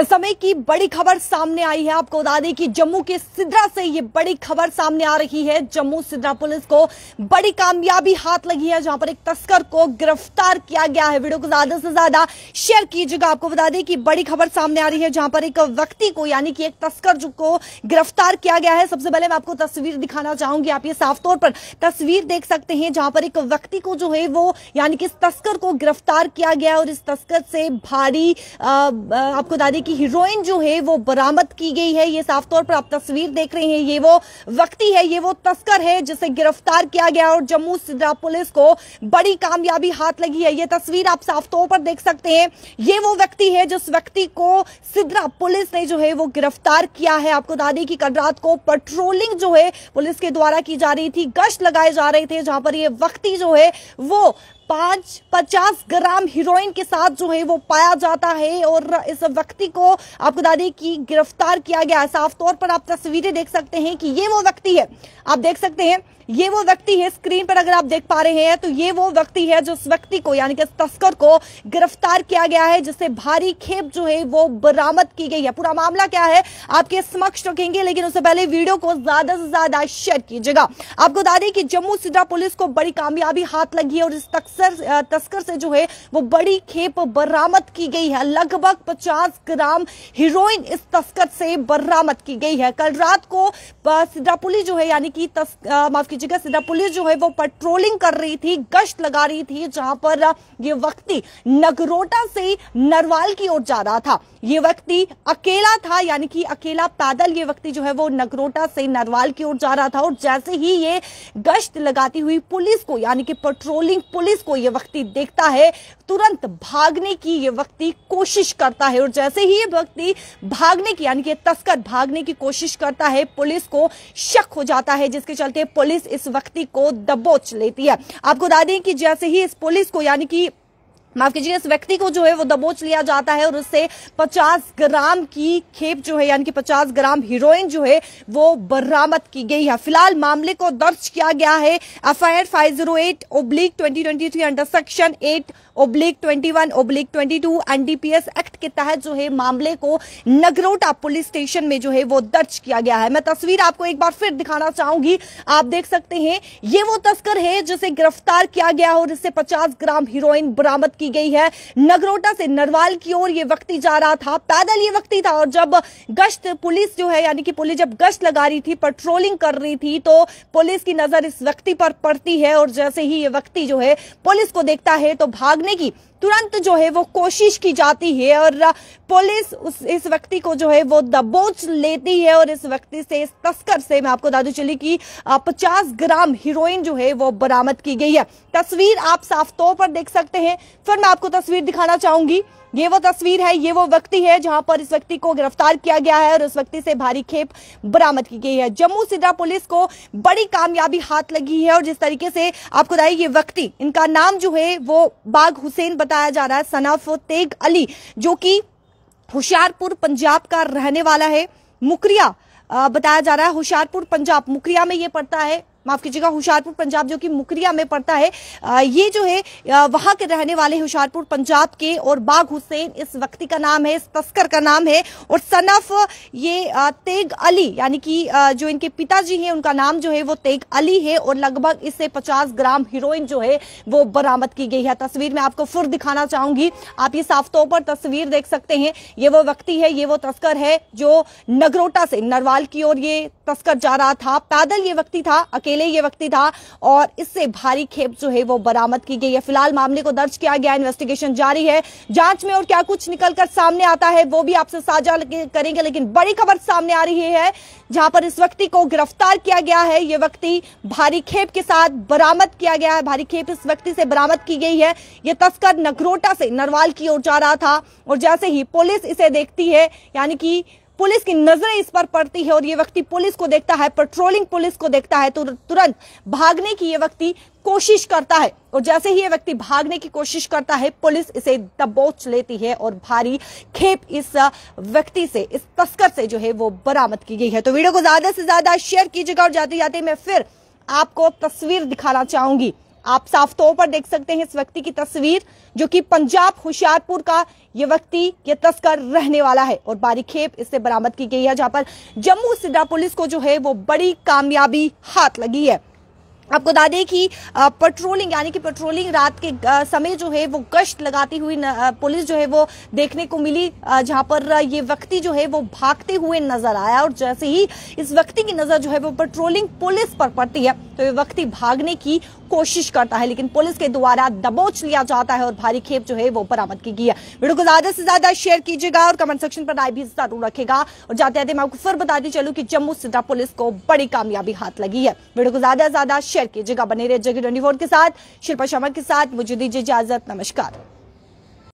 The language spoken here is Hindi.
इस समय की बड़ी खबर सामने आई है आपको बता दें कि जम्मू के सिद्रा से ये बड़ी खबर सामने आ रही है जम्मू सिद्रा पुलिस को बड़ी कामयाबी हाथ लगी है जहां पर एक तस्कर को गिरफ्तार किया गया है वीडियो को ज्यादा से ज्यादा शेयर कीजिएगा आपको बता दें कि बड़ी खबर सामने आ रही है जहां पर एक व्यक्ति को यानी कि एक तस्कर को गिरफ्तार किया गया है सबसे पहले मैं आपको तस्वीर दिखाना चाहूंगी आप ये साफ तौर पर तस्वीर देख सकते हैं जहां पर एक व्यक्ति को जो है वो यानी कि इस तस्कर को गिरफ्तार किया गया और इस तस्कर से भारी आपको बता दें कि हीरोइन जो है वो बरामद की गई है ये साफ तौर पर आप तस्वीर देख रहे हैं ये वो व्यक्ति है ये वो तस्कर है जिसे गिरफ्तार किया गया और जम्मू सिद्रा पुलिस को बड़ी कामयाबी हाथ लगी है ये तस्वीर आप साफ तौर पर देख सकते हैं ये वो व्यक्ति है जिस व्यक्ति को सिद्रा पुलिस ने जो है वो गिरफ्तार किया है आपको बता दें कि कल रात को पेट्रोलिंग जो है पुलिस के द्वारा की जा रही थी गश्त लगाए जा रहे थे जहां पर ये व्यक्ति जो है वो पांच पचास ग्राम हीरोइन के साथ जो है वो पाया जाता है और इस व्यक्ति को आपको बता दें कि गिरफ्तार किया गया साफ तौर पर आप तस्वीरें देख सकते हैं कि ये वो व्यक्ति है आप देख सकते हैं ये वो व्यक्ति है स्क्रीन पर अगर आप देख पा रहे हैं तो ये वो व्यक्ति है जो उस व्यक्ति को यानी कि तस्कर को गिरफ्तार किया गया है जिससे भारी खेप जो है वो बरामद की गई है पूरा मामला क्या है आपके समक्ष रखेंगे लेकिन उससे पहले वीडियो को ज्यादा से ज्यादा शेयर कीजिएगा आपको बता दें कि जम्मू सिद्धा पुलिस को बड़ी कामयाबी हाथ लगी है और इस तस्कर तस्कर से जो है वो बड़ी खेप बरामद की गई है लगभग पचास ग्राम हीरोइन इस तस्कर से बरामद की गई है कल रात को पुलिस जो है यानी कि माफ कीजिएगा सीधा पुलिस जो है वो पेट्रोलिंग कर रही थी गश्त लगा रही थी जहां पर ये व्यक्ति नगरोटा से नरवाल की ओर जा रहा था ये व्यक्ति अकेला था यानी कि अकेला पैदल ये व्यक्ति जो है वो नगरोटा से नरवाल की ओर जा रहा था और जैसे ही ये गश्त लगाती हुई पुलिस को यानी कि पेट्रोलिंग पुलिस को ये व्यक्ति देखता है तुरंत भागने की ये व्यक्ति कोशिश करता है और जैसे ही ये व्यक्ति भागने की यानी कि तस्कर भागने की कोशिश करता है पुलिस को शक हो जाता है जिसके चलते पुलिस पुलिस इस व्यक्ति को दबोच लेती है आपको बता दें कि जैसे ही इस पुलिस को यानी कि माफ कीजिए इस व्यक्ति को जो है वो दबोच लिया जाता है और उससे 50 ग्राम की खेप जो है यानी कि 50 ग्राम हीरोइन जो है वो बरामद की गई है फिलहाल मामले को दर्ज किया गया है F I R five zero eight oblique twenty twenty three under section eight oblique twenty one oblique twenty two NDPS act के तहत जो है मामले को नगरोटा पुलिस स्टेशन में जो है वो दर्ज किया गया है मैं तस्वीर आपको एक बार फिर दिखाना चाहूंगी आप देख सकते हैं ये वो तस्कर है जिसे गिरफ्तार किया गया और इससे पचास ग्राम हीरोइन बरामद की गई है नगरोटा से नरवाल की ओर ये व्यक्ति जा रहा था पैदल ये व्यक्ति था और जब गश्त पुलिस जो है यानी कि पुलिस जब गश्त लगा रही थी पेट्रोलिंग कर रही थी तो पुलिस की नजर इस व्यक्ति पर पड़ती है और जैसे ही ये व्यक्ति जो है पुलिस को देखता है तो भाग भागने की तुरंत जो है वो कोशिश की जाती है और पुलिस उस इस व्यक्ति को जो है वो दबोच लेती है और इस व्यक्ति से इस तस्कर से मैं आपको दादू चली कि 50 ग्राम हीरोइन जो है वो बरामद की गई है तस्वीर आप साफ तौर पर देख सकते हैं फिर मैं आपको तस्वीर दिखाना चाहूंगी ये वो तस्वीर है ये वो व्यक्ति है जहां पर इस व्यक्ति को गिरफ्तार किया गया है और उस व्यक्ति से भारी खेप बरामद की गई है जम्मू सिद्रा पुलिस को बड़ी कामयाबी हाथ लगी है और जिस तरीके से आपको बताइए ये व्यक्ति इनका नाम जो है वो बाग हुसैन बताया जा रहा है सनाफ तेग अली जो कि होशियारपुर पंजाब का रहने वाला है मुकरिया बताया जा रहा है होशियारपुर पंजाब मुकरिया में ये पड़ता है माफ कीजिएगा होशियारपुर पंजाब जो कि मुकरिया में पड़ता है ये जो है वहां के रहने वाले होशियारपुर पंजाब के और बाग हुसैन इस व्यक्ति का नाम है इस तस्कर का नाम है और सनफ ये तेग अली यानी कि जो इनके पिताजी हैं उनका नाम जो है वो तेग अली है और लगभग इससे पचास ग्राम हीरोइन जो है वो बरामद की गई है तस्वीर में आपको फिर दिखाना चाहूंगी आप ये साफ तौर पर तस्वीर देख सकते हैं ये वो व्यक्ति है ये वो तस्कर है जो नगरोटा से नरवाल की ओर ये तस्कर जा रहा था पैदल ये व्यक्ति था अकेले अकेले ये व्यक्ति था और इससे भारी खेप जो है वो बरामद की गई है फिलहाल मामले को दर्ज किया गया इन्वेस्टिगेशन जारी है जांच में और क्या कुछ निकलकर सामने आता है वो भी आपसे साझा करेंगे लेकिन बड़ी खबर सामने आ रही है जहां पर इस व्यक्ति को गिरफ्तार किया गया है ये व्यक्ति भारी खेप के साथ बरामद किया गया है भारी खेप इस व्यक्ति से बरामद की गई है ये तस्कर नगरोटा से नरवाल की ओर जा रहा था और जैसे ही पुलिस इसे देखती है यानी कि पुलिस की नजरें इस पर पड़ती है और ये व्यक्ति पुलिस को देखता है पेट्रोलिंग पुलिस को देखता है तो तुरंत भागने की ये व्यक्ति कोशिश करता है और जैसे ही ये व्यक्ति भागने की कोशिश करता है पुलिस इसे दबोच लेती है और भारी खेप इस व्यक्ति से इस तस्कर से जो है वो बरामद की गई है तो वीडियो को ज्यादा से ज्यादा शेयर कीजिएगा और जाते जाते मैं फिर आपको तस्वीर दिखाना चाहूंगी आप साफ तौर पर देख सकते हैं इस व्यक्ति की तस्वीर जो कि पंजाब होशियारपुर का ये व्यक्ति ये तस्कर रहने वाला है और बारीखेप इससे बरामद की गई है जहां पर जम्मू सिद्धा पुलिस को जो है वो बड़ी कामयाबी हाथ लगी है आपको बता दें कि पेट्रोलिंग यानी कि पेट्रोलिंग रात के समय जो है वो गश्त लगाती हुई पुलिस जो है वो देखने को मिली जहां पर ये व्यक्ति जो है वो भागते हुए नजर आया और जैसे ही इस व्यक्ति की नजर जो है वो पेट्रोलिंग पुलिस पर पड़ती है तो ये व्यक्ति भागने की कोशिश करता है लेकिन पुलिस के द्वारा दबोच लिया जाता है और भारी खेप जो है वो बरामद की गई है वीडियो को ज्यादा से ज्यादा शेयर कीजिएगा और कमेंट सेक्शन पर राय भी जरूर रखेगा और जाते जाते मैं आपको फिर बताती चलू की जम्मू सिद्धा पुलिस को बड़ी कामयाबी हाथ लगी है वीडियो को ज्यादा से ज्यादा शेयर कीजिएगा बने रहे जगह ट्वेंटी के साथ शिल्पा शर्मा के साथ मुझे दीजिए इजाजत नमस्कार